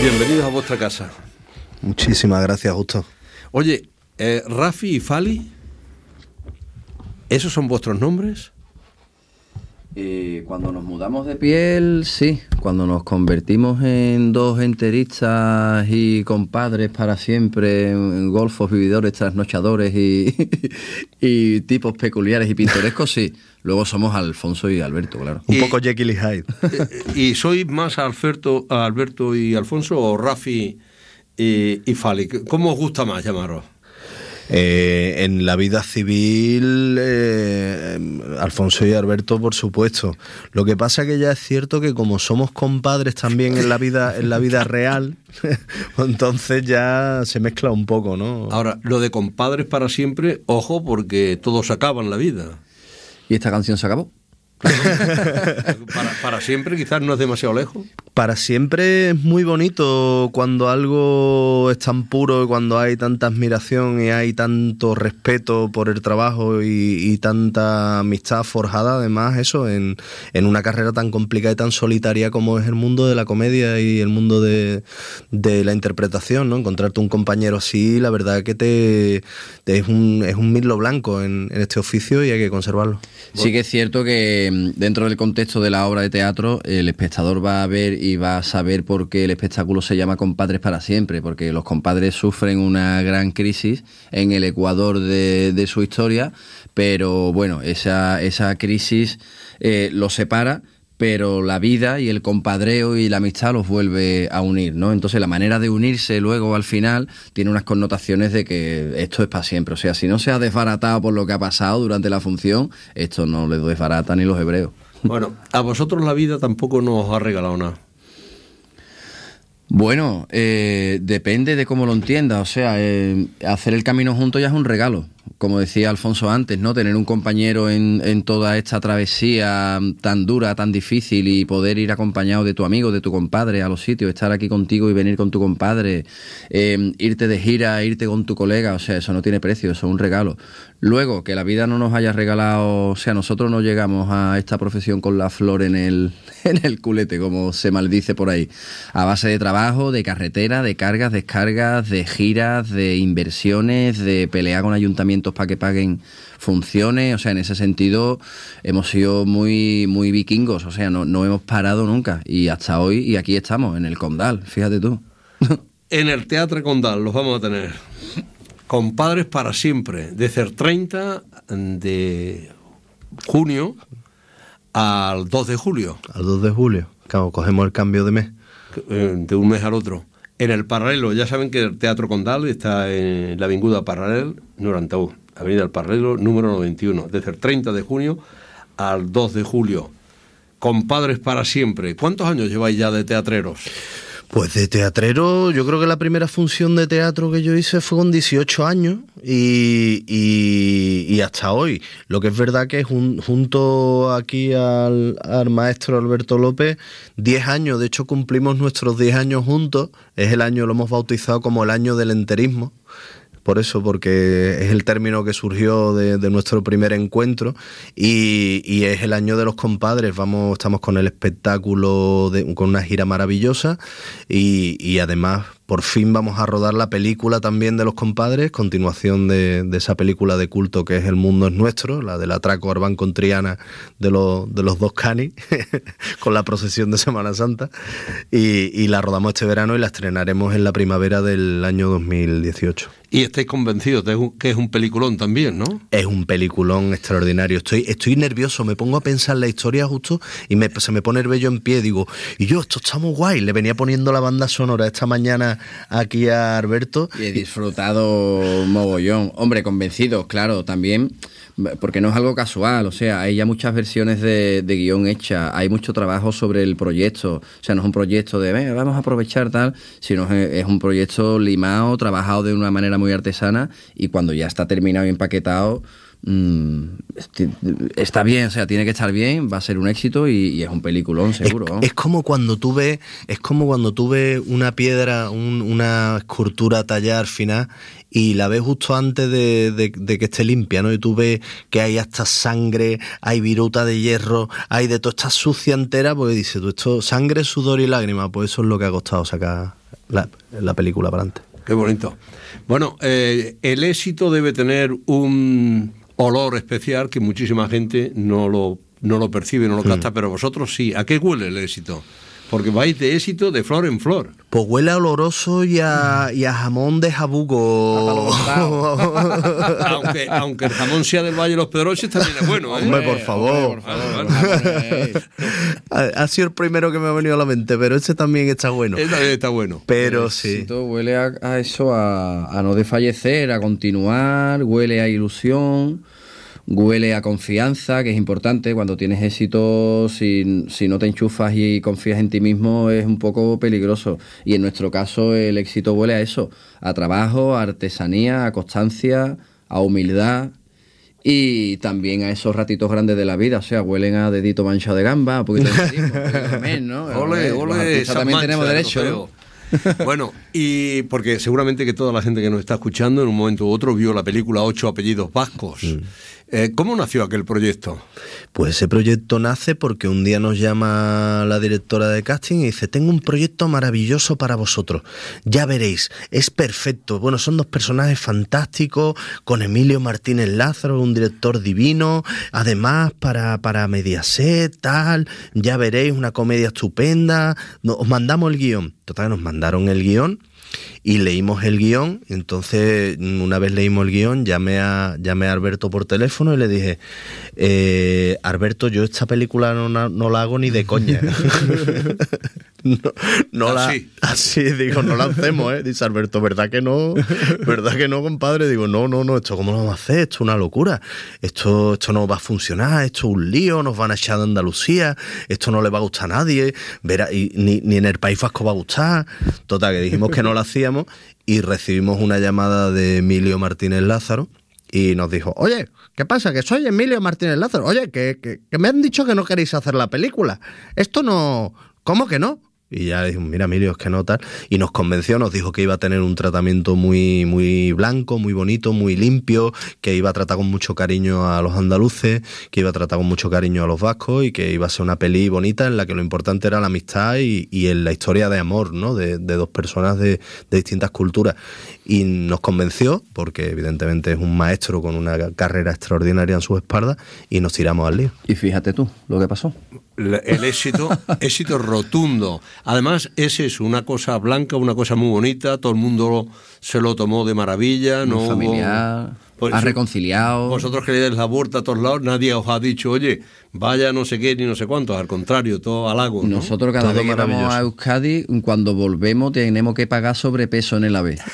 Bienvenidos a vuestra casa. Muchísimas gracias, Gusto. Oye, eh, Rafi y Fali, ¿esos son vuestros nombres? Eh, cuando nos mudamos de piel, sí. Cuando nos convertimos en dos enteristas y compadres para siempre, en golfos, vividores, trasnochadores y, tipos peculiares y pintorescos, sí. Luego somos Alfonso y Alberto, claro. Un poco Jekyll y Hyde. ¿Y sois más Alberto, Alberto y Alfonso o Rafi y, eh, y Fali? ¿Cómo os gusta más llamaros? Eh, en la vida civil, eh, Alfonso y Alberto, por supuesto. Lo que pasa que ya es cierto que como somos compadres también en la vida, en la vida real, pues entonces ya se mezcla un poco, ¿no? Ahora, lo de compadres para siempre, ojo, porque todos acaban la vida. ¿Y esta canción se acabó? para, siempre quizás no es demasiado lejos. Para siempre es muy bonito cuando algo es tan puro, cuando hay tanta admiración y hay tanto respeto por el trabajo y, tanta amistad forjada, además, eso, en, una carrera tan complicada y tan solitaria como es el mundo de la comedia y el mundo de, la interpretación, ¿no? Encontrarte un compañero así, la verdad que te, es, un, es un mirlo blanco en, este oficio y hay que conservarlo. Sí que es cierto que Em, dentro del contexto de la obra de teatro el espectador va a ver y va a saber por qué el espectáculo se llama Compadres para siempre, porque los compadres sufren una gran crisis en el Ecuador de, su historia, pero bueno, esa, esa crisis eh, los separa pero la vida y el compadreo y la amistad los vuelve a unir, ¿no? Entonces la manera de unirse luego al final tiene unas connotaciones de que esto es para siempre, o sea, si no se ha desbaratado por lo que ha pasado durante la función, esto no le desbarata ni los hebreos. Bueno, a vosotros la vida tampoco nos ha regalado nada. Bueno, eh, depende de cómo lo entiendas, o sea, eh, hacer el camino junto ya es un regalo como decía Alfonso antes, ¿no? Tener un compañero en, en, toda esta travesía tan dura, tan difícil y poder ir acompañado de tu amigo, de tu compadre a los sitios, estar aquí contigo y venir con tu compadre, em, irte de gira, irte con tu colega, o sea, eso no tiene precio, eso es un regalo. Luego, que la vida no nos haya regalado, o sea, nosotros no llegamos a esta profesión con la flor en el, en el culete, como se maldice por ahí, a base de trabajo, de carretera, de cargas, descargas, de giras, de inversiones, de pelear con ayuntamiento para que paguen funciones. O sea, en ese sentido hemos sido muy, muy vikingos, o sea, no, no hemos parado nunca. Y hasta hoy, y aquí estamos, en el Condal, fíjate tú. en el Teatro Condal los vamos a tener. Compadres para siempre, desde el 30 de junio al 2 de julio. Al 2 de julio, claro, cogemos el cambio de mes. Eh, de un mes al otro en el Paralelo, ya saben que el Teatro Condal está en la Avenida Paralel 91, Avenida del Paralelo número 91, desde el 30 de junio al 2 de julio. Compadres para siempre. ¿Cuántos años lleváis ya de teatreros? Pues de teatrero, yo creo que la primera función de teatro que yo hice fue con 18 años y, y, hasta hoy. Lo que es verdad que junto aquí al, al, maestro Alberto López, 10 años, de hecho cumplimos nuestros 10 años juntos, es el año, lo hemos bautizado como el año del enterismo, por eso, porque es el término que surgió de, nuestro primer encuentro y, es el año de los compadres. Vamos, estamos con el espectáculo, con una gira maravillosa y además por fin vamos a rodar la película también de los compadres, continuación de, esa película de culto que es El mundo es nuestro, la del atraco Arbán con Triana de, de los dos canis, con la procesión de Semana Santa. Y, la rodamos este verano y la estrenaremos en la primavera del año 2018. Y estáis convencidos de que es un peliculón también, ¿no? Es un peliculón extraordinario. Estoy, estoy nervioso, me pongo a pensar la historia justo y me, se me pone el vello en pie. Digo, y yo, esto está muy guay. Le venía poniendo la banda sonora esta mañana aquí a Alberto. Y he disfrutado mogollón. Hombre, convencido, claro, también, porque no es algo casual, o sea, hay ya muchas versiones de, de guión hecha. hay mucho trabajo sobre el proyecto, o sea, no es un proyecto de, vamos a aprovechar tal, sino es un proyecto limado, trabajado de una manera muy artesana y cuando ya está terminado y empaquetado, Mm, está bien, o sea, tiene que estar bien, va a ser un éxito y, es un peliculón seguro. Es, como cuando tú ves, es como cuando tú ves una piedra, una escultura tallar final y la ves justo antes de, que esté limpia, ¿no? Y tú ves que hay hasta sangre, hay viruta de hierro, hay de todo, está sucia entera, porque dice, tú, esto, sangre, sudor y lágrimas, pues eso es lo que ha costado sacar la, película para antes. Qué bonito. Bueno, eh, el éxito debe tener un olor especial que muchísima gente no lo, no lo percibe, no lo capta, pero vosotros sí. ¿A qué huele el éxito? porque vais de éxito de flor en flor. Pues huele a oloroso y a, jamón de jabugo. aunque, el jamón sea del Valle de los Pedroches también es bueno. ¿eh? Hombre, por favor. ha sido el primero que me ha venido a la mente, pero este también está bueno. Este también está bueno. Pero el sí. Huele a, eso, a, a no desfallecer, a continuar, huele a ilusión. Huele a confianza, que es importante. Cuando tienes éxito, si, no te enchufas y confías en ti mismo, es un poco peligroso. Y en nuestro caso, el éxito huele a eso: a trabajo, a artesanía, a constancia, a humildad y también a esos ratitos grandes de la vida, o sea, huelen a dedito mancha de gamba, también, ¿no? Ole, ole, también tenemos derecho. Bueno, y porque seguramente que toda la gente que nos está escuchando en un momento u otro vio la película Ocho apellidos vascos. Eh, ¿Cómo nació aquel proyecto? Pues ese proyecto nace porque un día nos llama la directora de casting y dice, tengo un proyecto maravilloso para vosotros, ya veréis, es perfecto. Bueno, son dos personajes fantásticos, con Emilio Martínez Lázaro, un director divino, además para, para Mediaset, tal, ya veréis, una comedia estupenda, nos, os mandamos el guión. Total, nos mandaron el guión y leímos el guión. Entonces, una vez leímos el guión, llamé a, llamé a Alberto por teléfono y le dije, eh, Alberto, yo esta película no, la hago ni de coña. no, así. digo, no la hacemos, ¿eh? Dice Alberto, ¿verdad que no? ¿Verdad que no, compadre? Digo, no, no, no, esto cómo lo vamos a hacer, esto es una locura, esto, esto no va a funcionar, esto es un lío, nos van a echar de Andalucía, esto no le va a gustar a nadie, verá, ni, en el País Vasco va a gustar. Total, que dijimos que no la hacíamos y recibimos una llamada de Emilio Martínez Lázaro y nos dijo, oye, ¿qué pasa? Que soy Emilio Martínez Lázaro. Oye, que me han dicho que no queréis hacer la película. Esto no... ¿Cómo que no? Y ya dijimos, mira, Emilio, es que no tal. Y nos convenció, nos dijo que iba a tener un tratamiento muy, muy blanco, muy bonito, muy limpio, que iba a tratar con mucho cariño a los andaluces, que iba a tratar con mucho cariño a los vascos y que iba a ser una peli bonita en la que lo importante era la amistad y, en la historia de amor, ¿no? De, de dos personas de, de, distintas culturas. Y nos convenció, porque evidentemente es un maestro con una carrera extraordinaria en sus espaldas, y nos tiramos al lío. Y fíjate tú lo que pasó el éxito, éxito rotundo. Además, es eso, una cosa blanca, una cosa muy bonita, todo el mundo se lo tomó de maravilla. no familiar, ha reconciliado. Vosotros que la a todos lados, nadie os ha dicho, oye, vaya no sé qué ni no sé cuánto, al contrario, todo halago. ¿no? Nosotros cada vez que vamos a Euskadi, cuando volvemos tenemos que pagar sobrepeso en el AVE.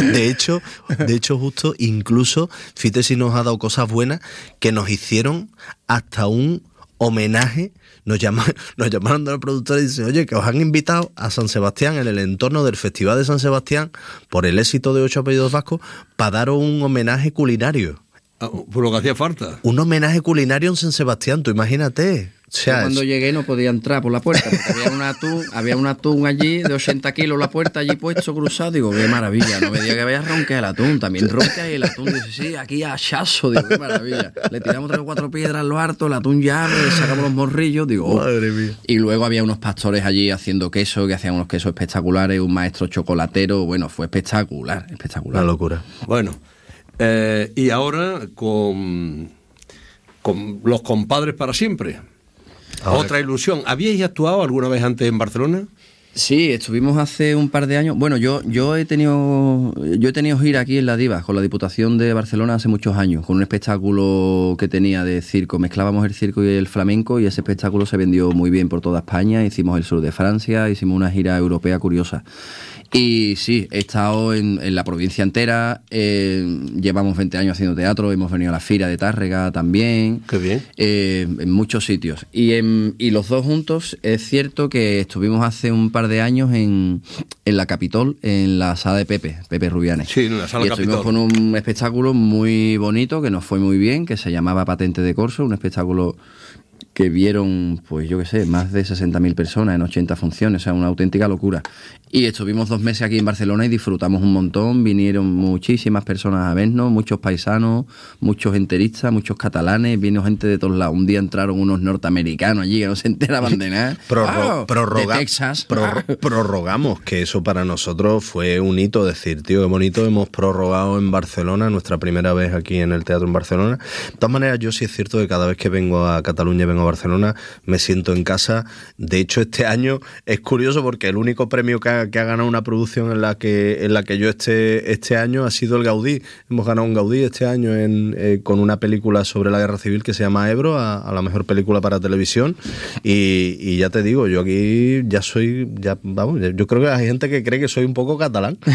De hecho, de hecho justo, incluso, fíjate si nos ha dado cosas buenas que nos hicieron hasta un homenaje. Nos, nos llamaron de la productores y dicen, oye, que os han invitado a San Sebastián, en el entorno del Festival de San Sebastián, por el éxito de Ocho Apellidos Vascos, para daros un homenaje culinario. Ah, por lo que hacía falta. Un homenaje culinario en San Sebastián, tú imagínate. cuando llegué no podía entrar por la puerta, había un atún, había un atún allí de 80 kilos la puerta allí puesto cruzado. Digo, qué maravilla, no me diga que a ronquear el atún, también ronca el atún. Dice, sí, aquí a chaso, digo, qué maravilla. Le tiramos tres o cuatro piedras lo harto, el atún ya, le sacamos los morrillos, digo, oh. madre mía. Y luego había unos pastores allí haciendo queso, que hacían unos quesos espectaculares, un maestro chocolatero, bueno, fue espectacular, espectacular. Una locura. Bueno. Eh, y ahora con, con Los Compadres para Siempre. Otra ilusión. ¿Habíais actuado alguna vez antes en Barcelona? Sí, estuvimos hace un par de años. Bueno, yo, yo he tenido yo he tenido gira aquí en La Diva con la Diputación de Barcelona hace muchos años, con un espectáculo que tenía de circo. Mezclábamos el circo y el flamenco y ese espectáculo se vendió muy bien por toda España. Hicimos el sur de Francia, hicimos una gira europea curiosa. Y sí, he estado en, la provincia entera, eh, llevamos 20 años haciendo teatro, hemos venido a la fira de Tárrega también. Qué bien. Eh, en muchos sitios. Y, los dos juntos, es cierto que estuvimos hace un par de años en, la Capitol, en la sala de Pepe, Pepe Rubianes. Sí, en la sala y estuvimos con un espectáculo muy bonito que nos fue muy bien, que se llamaba Patente de Corso, un espectáculo vieron, pues yo qué sé, más de 60.000 personas en 80 funciones, o sea, una auténtica locura. Y estuvimos dos meses aquí en Barcelona y disfrutamos un montón, vinieron muchísimas personas a vernos, muchos paisanos, muchos enteristas, muchos catalanes, vino gente de todos lados. Un día entraron unos norteamericanos allí que no se enteraban de nada. de Texas. prorrogamos, que eso para nosotros fue un hito, decir, tío, qué bonito, hemos prorrogado en Barcelona, nuestra primera vez aquí en el teatro en Barcelona. De todas maneras, yo sí es cierto que cada vez que vengo a Cataluña, vengo a Barcelona me siento en casa. De hecho, este año es curioso porque el único premio que ha, ganado una producción en la que, en la que yo esté este año ha sido el Gaudí. Hemos ganado un Gaudí este año eh, con una película sobre la guerra civil que se llama Ebro, a, la mejor película para televisión. Y, ya te digo, yo aquí ya soy, ya vamos, yo creo que hay gente que cree que soy un poco catalán.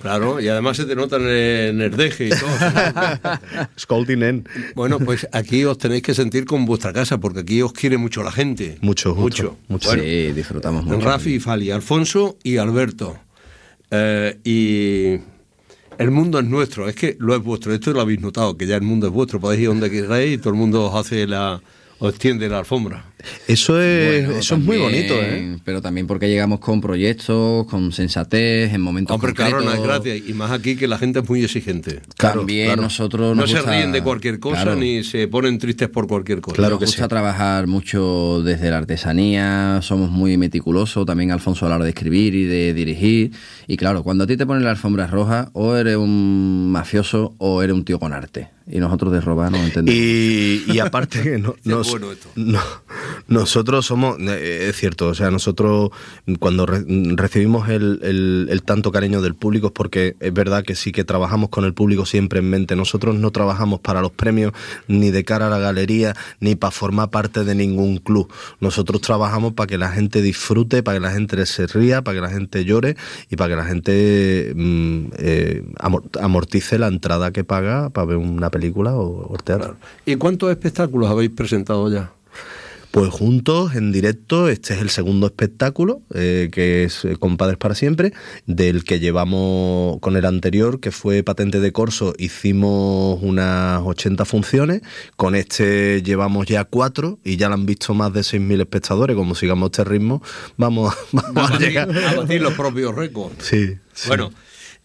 Claro, y además se te nota en el deje y todo. Bueno, pues aquí os tenéis que sentir con vuestra casa porque aquí os quiere mucho la gente. Mucho, mucho. mucho. sí, disfrutamos mucho. Rafi y Fali, Alfonso y Alberto. Eh, y el mundo es nuestro, es que lo es vuestro. Esto lo habéis notado, que ya el mundo es vuestro. Podéis ir donde queráis y todo el mundo os hace la, ¿O extiende la alfombra. Eso es, muy bonito, ¿eh? Pero también porque llegamos con proyectos, con sensatez, en momentos Hombre, claro, no es gracias. Y más aquí que la gente es muy exigente. también nosotros No se ríen de cualquier cosa ni se ponen tristes por cualquier cosa. Claro que gusta trabajar mucho desde la artesanía, somos muy meticulosos, también Alfonso a la hora de escribir y de dirigir. Y claro, cuando a ti te ponen la alfombra roja, o eres un mafioso o eres un tío con arte y nosotros de robar no entendemos. Y, aparte, no, no, nosotros somos, eh, es cierto, o sea, nosotros cuando recibimos el, tanto cariño del público es porque es verdad que sí que trabajamos con el público siempre en mente. Nosotros no trabajamos para los premios, ni de cara a la galería, ni para formar parte de ningún club. Nosotros trabajamos para que la gente disfrute, para que la gente se ría, para que la gente llore y para que la gente mm, eh, amortice la entrada que paga para ver una película o, teatro. ¿Y cuántos espectáculos habéis presentado ya? Pues juntos, en directo, este es el segundo espectáculo, eh, que es eh, Compadres para Siempre, del que llevamos con el anterior, que fue Patente de Corso, hicimos unas 80 funciones, con este llevamos ya cuatro y ya lo han visto más de 6.000 espectadores, como sigamos este ritmo, vamos, a, llegar. a batir los propios récords. Sí. sí. Bueno.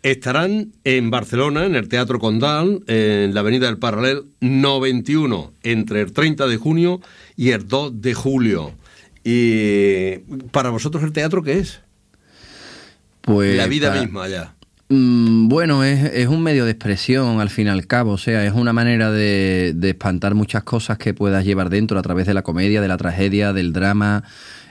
Estarán en Barcelona, en el Teatro Condal, en la Avenida del Paralel 91, entre el 30 de junio y el 2 de julio. ¿Y para vosotros el teatro qué es? Pues la vida misma ya. Mm, bueno, es, un medio de expresión al fin y al cabo, o sea, es una manera de, de espantar muchas cosas que puedas llevar dentro a través de la comedia, de la tragedia, del drama,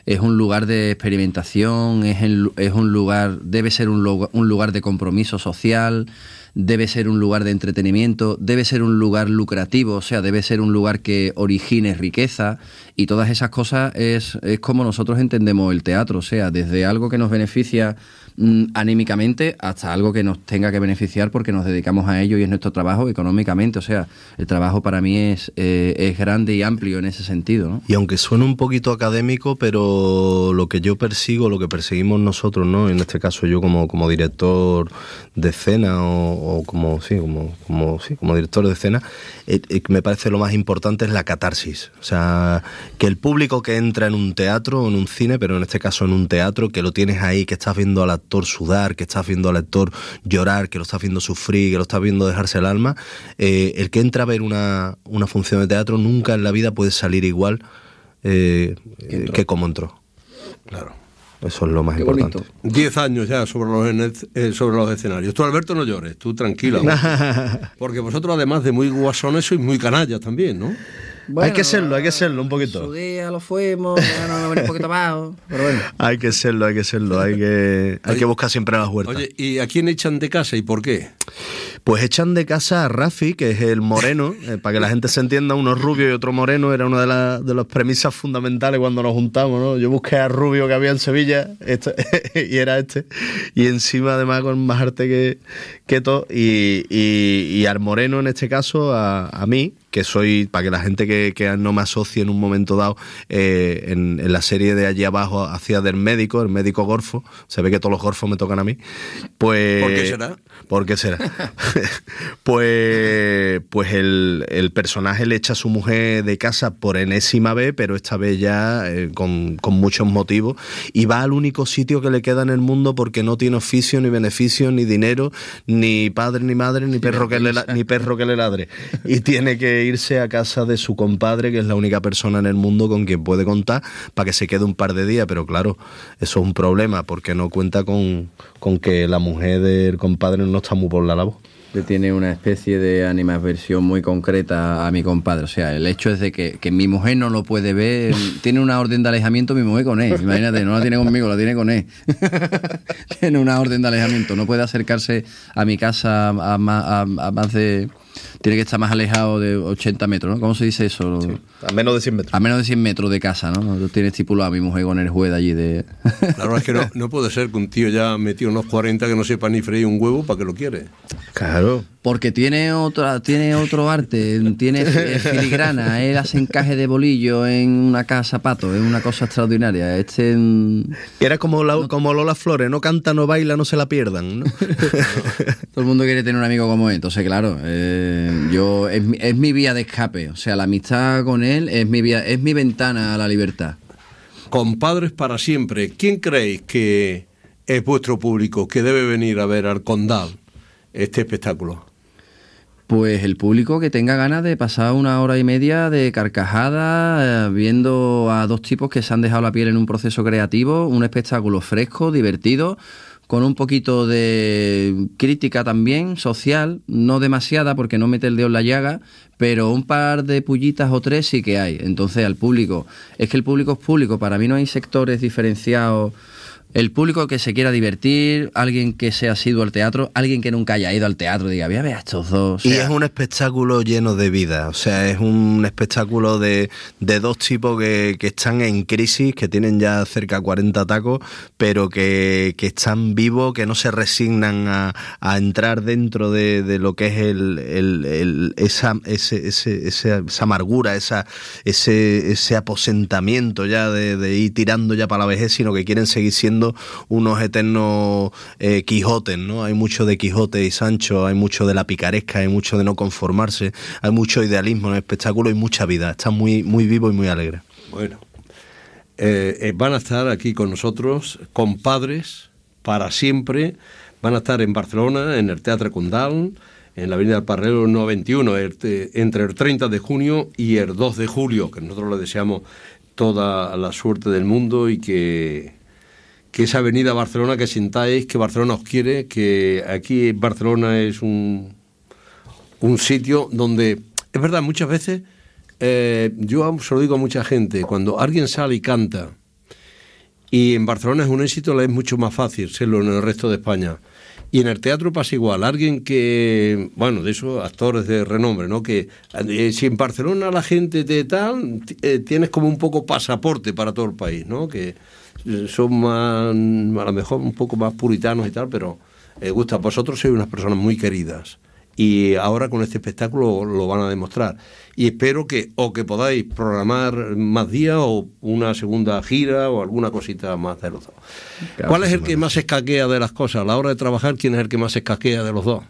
es un lugar de experimentación, es, es un lugar, debe ser un, un lugar de compromiso social, debe ser un lugar de entretenimiento, debe ser un lugar lucrativo, o sea, debe ser un lugar que origine riqueza y todas esas cosas es, es como nosotros entendemos el teatro, o sea, desde algo que nos beneficia mm, anímicamente hasta algo que nos tenga que beneficiar porque nos dedicamos a ello y es nuestro trabajo económicamente, o sea, el trabajo para mí es, eh, es grande y amplio en ese sentido. Y aunque suene un poquito académico, pero lo que yo persigo, lo que perseguimos nosotros, ¿no? En este caso yo como, como director de escena o, o como, sí, como, como, sí, como director de escena, eh, eh, me parece lo más importante es la catarsis. O sea, que el público que entra en un teatro o en un cine, pero en este caso en un teatro, que lo tienes ahí, que estás viendo al actor sudar, que estás viendo al actor llorar, que lo estás viendo sufrir, que lo estás viendo dejarse el alma, eh, el que entra a ver una, una, función de teatro nunca en la vida puede salir igual que como entró. Claro. Eso es lo más importante. Diez años ya sobre los, eh, sobre los escenarios. Tú, Alberto, no llores, tú tranquilo Porque vosotros, además de muy guasones, sois muy canallas también, ¿no? hay que serlo, hay que ah, hacerlo un poquito. Su día lo fuimos, bueno, un poquito más, pero bueno. Hay que serlo, hay que serlo, hay que, hay que buscar siempre las huertas. Oye, ¿y a quién echan de casa y por qué? Pues echan de casa a Rafi, que es el moreno, eh, para que la gente se entienda, uno rubio y otro moreno, era una de, las premisas fundamentales cuando nos juntamos, ¿no? Yo busqué al rubio que había en Sevilla, y era este, y encima además con más arte que, que todo, y, al moreno en este caso, a, a mí, que soy, para que la gente que, no me asocie en un momento dado, eh, en, la serie de allí abajo hacía del médico, el médico gorfo, se ve que todos los gorfos me tocan a mí, pues... ¿Por qué ¿Por qué será? pues pues el, personaje le echa a su mujer de casa por enésima vez, pero esta vez ya eh, con, muchos motivos, y va al único sitio que le queda en el mundo porque no tiene oficio, ni beneficio, ni dinero, ni padre, ni madre, ni, perro, que le, ni perro que le ladre. Y tiene que irse a casa de su compadre, que es la única persona en el mundo con quien puede contar, para que se quede un par de días, pero claro, eso es un problema porque no cuenta con, con que la mujer del compadre no está muy por la labor. voz. tiene una especie de animadversión muy concreta a mi compadre. O sea, el hecho es de que, que mi mujer no lo puede ver. tiene una orden de alejamiento mi mujer con él. Imagínate, no la tiene conmigo, la tiene con él. tiene una orden de alejamiento. No puede acercarse a mi casa a más de tiene que estar más alejado de 80 metros, ¿no? ¿Cómo se dice eso? a menos de 100 metros. A menos de 100 metros de casa, ¿no? tiene estipulado a mi mujer con el juez allí de... verdad es que no, puede ser que un tío ya metido unos 40 que no sepa ni freír un huevo para que lo quiere. Claro. Porque tiene otra, tiene otro arte, tiene filigrana, él hace encaje de bolillo en una casa pato es una cosa extraordinaria. Este mm, era como, Lola Flores, no canta, no baila, no se la pierdan, ¿no? Todo el mundo quiere tener un amigo como él, entonces claro, eh, yo es, mi vía de escape, o sea, la amistad con él es mi vía, es mi ventana a la libertad. Compadres para siempre, ¿quién creéis que es vuestro público que debe venir a ver al Condal este espectáculo? Pues el público que tenga ganas de pasar una hora y media de carcajada, eh, viendo a dos tipos que se han dejado la piel en un proceso creativo, un espectáculo fresco, divertido, con un poquito de crítica también social, no demasiada porque no mete el dedo en la llaga, pero un par de pullitas o tres sí que hay. Entonces al público, es que el público es público, para mí no hay sectores diferenciados el público que se quiera divertir, alguien que se ha sido al teatro, alguien que nunca haya ido al teatro, diga, voy a ver estos dos. y es un espectáculo lleno de vida, o sea, es un espectáculo de, de dos tipos que, que, están en crisis, que tienen ya cerca de 40 tacos, pero que, están vivos, que no se resignan a, a entrar dentro de, de, lo que es el, el, el esa, ese, ese, amargura, esa, ese, ese aposentamiento ya de ir tirando ya para la vejez, sino que quieren seguir siendo unos eternos eh, Quijotes, ¿no? Hay mucho de Quijote y Sancho, hay mucho de la picaresca, hay mucho de no conformarse, hay mucho idealismo en el espectáculo y mucha vida. Está muy, muy vivo y muy alegre. Bueno, eh, eh, van a estar aquí con nosotros, compadres, para siempre. Van a estar en Barcelona, en el Teatro Cundal, en la Avenida del Parrero 91, entre el 30 de junio y el 2 de julio, que nosotros le deseamos toda la suerte del mundo y que que esa avenida Barcelona que sintáis que Barcelona os quiere, que aquí Barcelona es un, un sitio donde, es verdad, muchas veces, eh, yo se lo digo a mucha gente, cuando alguien sale y canta, y en Barcelona es un éxito, es mucho más fácil serlo en el resto de España. Y en el teatro pasa igual. Alguien que, bueno, de esos actores de renombre, ¿no? Que eh, si en Barcelona la gente te tal, eh, tienes como un poco pasaporte para todo el país, ¿no? Que, son más, a lo mejor un poco más puritanos y tal, pero eh, gusta. Vosotros sois unas personas muy queridas y ahora con este espectáculo lo van a demostrar. Y espero que o que podáis programar más días o una segunda gira o alguna cosita más de los dos. ¿Cuál es el que más escaquea de las cosas? A la hora de trabajar, ¿quién es el que más se escaquea de los dos?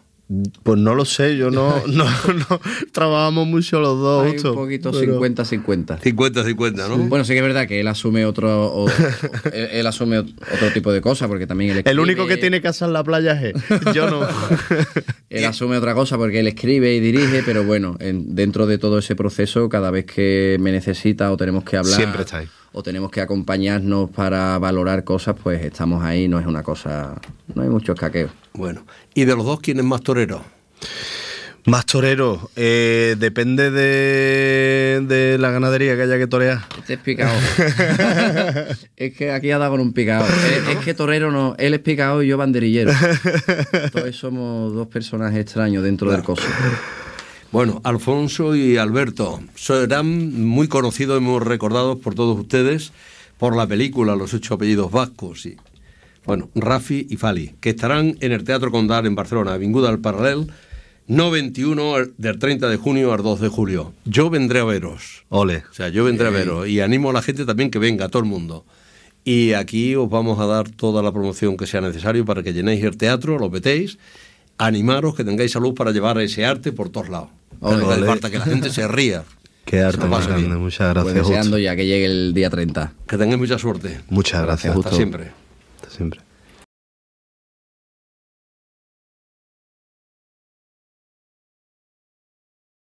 Pues no lo sé, yo no, no, no trabajamos mucho los dos. Hay un poquito 50-50. 50-50, ¿no? Bueno, sí que es verdad que él asume otro, él, asume otro tipo de cosas, porque también él El único que tiene casa en la playa es él. Yo no. él asume otra cosa porque él escribe y dirige, pero bueno, dentro de todo ese proceso, cada vez que me necesita o tenemos que hablar. Siempre está ahí o tenemos que acompañarnos para valorar cosas, pues estamos ahí, no es una cosa, no hay mucho escaqueo. Bueno, ¿y de los dos quién es más torero? Más torero, eh, depende de, de, la ganadería que haya que torear. Este es picado. es que aquí ha dado con un picado. Es, que torero no, él es picado y yo banderillero. Entonces somos dos personajes extraños dentro del coso. Bueno, Alfonso y Alberto serán muy conocidos y muy recordados por todos ustedes por la película Los ocho apellidos vascos y bueno, Rafi y Fali, que estarán en el Teatro Condal en Barcelona, Avinguda al Paralel, 91 del 30 de junio al 2 de julio. Yo vendré a veros. Ole. O sea, yo vendré a veros y animo a la gente también que venga, a todo el mundo. Y aquí os vamos a dar toda la promoción que sea necesario para que llenéis el teatro, lo petéis animaros que tengáis salud para llevar ese arte por todos lados. Olé, olé. falta que la gente se ría. Qué arte más grande, muchas gracias. Pues deseando ya que llegue el día 30. Que tengáis mucha suerte. Muchas gracias. Hasta siempre. Hasta siempre.